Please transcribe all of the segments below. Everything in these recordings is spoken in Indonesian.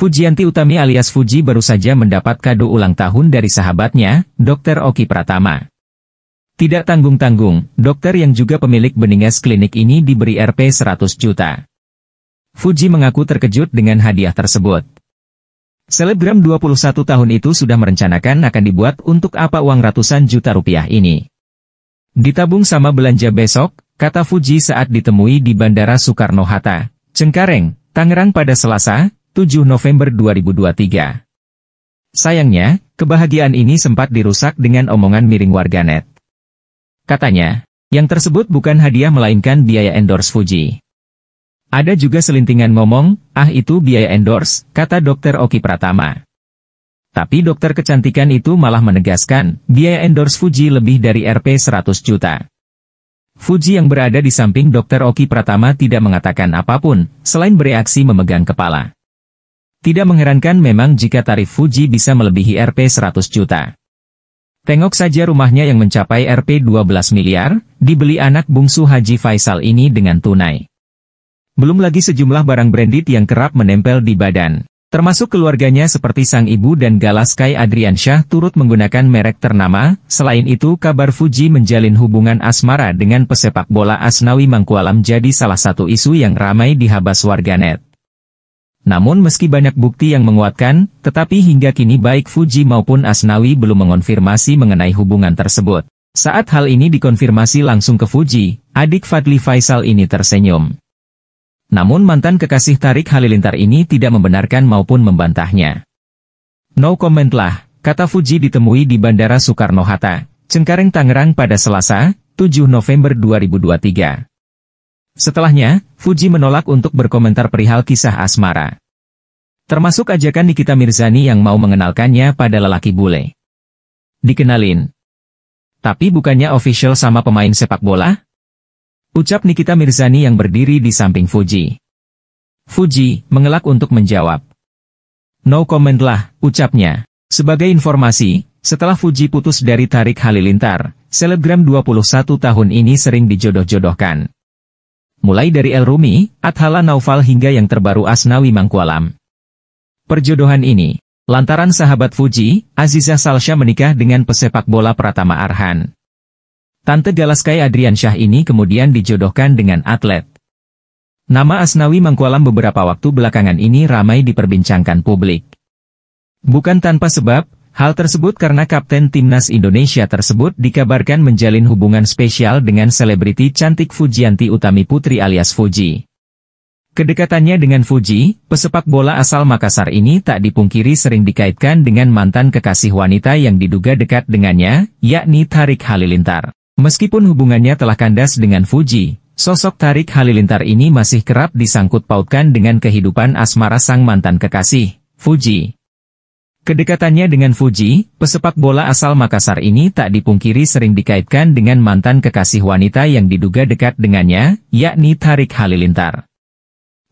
Fujianti Utami alias Fuji baru saja mendapat kado ulang tahun dari sahabatnya, Dr. Oki Pratama. Tidak tanggung-tanggung, dokter yang juga pemilik Beningas Klinik ini diberi RP 100 juta. Fuji mengaku terkejut dengan hadiah tersebut. Selebgram 21 tahun itu sudah merencanakan akan dibuat untuk apa uang ratusan juta rupiah ini. Ditabung sama belanja besok, kata Fuji saat ditemui di Bandara Soekarno-Hatta, Cengkareng, Tangerang pada Selasa, 7 November 2023. Sayangnya, kebahagiaan ini sempat dirusak dengan omongan miring warganet. Katanya, yang tersebut bukan hadiah melainkan biaya endorse Fuji. Ada juga selintingan ngomong, ah itu biaya endorse, kata dokter Oki Pratama. Tapi dokter kecantikan itu malah menegaskan, biaya endorse Fuji lebih dari Rp 100 juta. Fuji yang berada di samping dokter Oki Pratama tidak mengatakan apapun, selain bereaksi memegang kepala. Tidak mengherankan memang jika tarif Fuji bisa melebihi Rp 100 juta. Tengok saja rumahnya yang mencapai Rp 12 miliar, dibeli anak bungsu Haji Faisal ini dengan tunai. Belum lagi sejumlah barang branded yang kerap menempel di badan. Termasuk keluarganya seperti sang ibu dan Galaskai Adrian Syah turut menggunakan merek ternama, selain itu kabar Fuji menjalin hubungan asmara dengan pesepak bola Asnawi Mangkualam jadi salah satu isu yang ramai dihabas warganet. Namun meski banyak bukti yang menguatkan, tetapi hingga kini baik Fuji maupun Asnawi belum mengonfirmasi mengenai hubungan tersebut. Saat hal ini dikonfirmasi langsung ke Fuji, adik Fadli Faisal ini tersenyum. Namun mantan kekasih Tarik Halilintar ini tidak membenarkan maupun membantahnya. No comment lah, kata Fuji ditemui di Bandara Soekarno-Hatta, Cengkareng Tangerang pada Selasa, 7 November 2023. Setelahnya, Fuji menolak untuk berkomentar perihal kisah asmara. Termasuk ajakan Nikita Mirzani yang mau mengenalkannya pada lelaki bule. Dikenalin. Tapi bukannya official sama pemain sepak bola? Ucap Nikita Mirzani yang berdiri di samping Fuji. Fuji, mengelak untuk menjawab. No comment lah, ucapnya. Sebagai informasi, setelah Fuji putus dari Tarik Halilintar, selebgram 21 tahun ini sering dijodoh-jodohkan. Mulai dari El Rumi, Adhala Naufal hingga yang terbaru Asnawi Mangkualam. Perjodohan ini, lantaran sahabat Fuji, Aziza Salsha menikah dengan pesepak bola Pratama Arhan. Tante Galaskai Adrian Syah ini kemudian dijodohkan dengan atlet. Nama Asnawi Mangkualam beberapa waktu belakangan ini ramai diperbincangkan publik. Bukan tanpa sebab, hal tersebut karena Kapten Timnas Indonesia tersebut dikabarkan menjalin hubungan spesial dengan selebriti cantik Fujianti Utami Putri alias Fuji. Kedekatannya dengan Fuji, pesepak bola asal Makassar ini tak dipungkiri sering dikaitkan dengan mantan kekasih wanita yang diduga dekat dengannya, yakni Tarik Halilintar. Meskipun hubungannya telah kandas dengan Fuji, sosok Tarik Halilintar ini masih kerap disangkut pautkan dengan kehidupan asmara sang mantan kekasih, Fuji. Kedekatannya dengan Fuji, pesepak bola asal Makassar ini tak dipungkiri sering dikaitkan dengan mantan kekasih wanita yang diduga dekat dengannya, yakni Tarik Halilintar.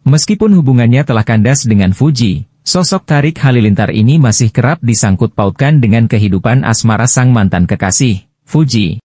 Meskipun hubungannya telah kandas dengan Fuji, sosok Tarik Halilintar ini masih kerap disangkut pautkan dengan kehidupan asmara sang mantan kekasih, Fuji.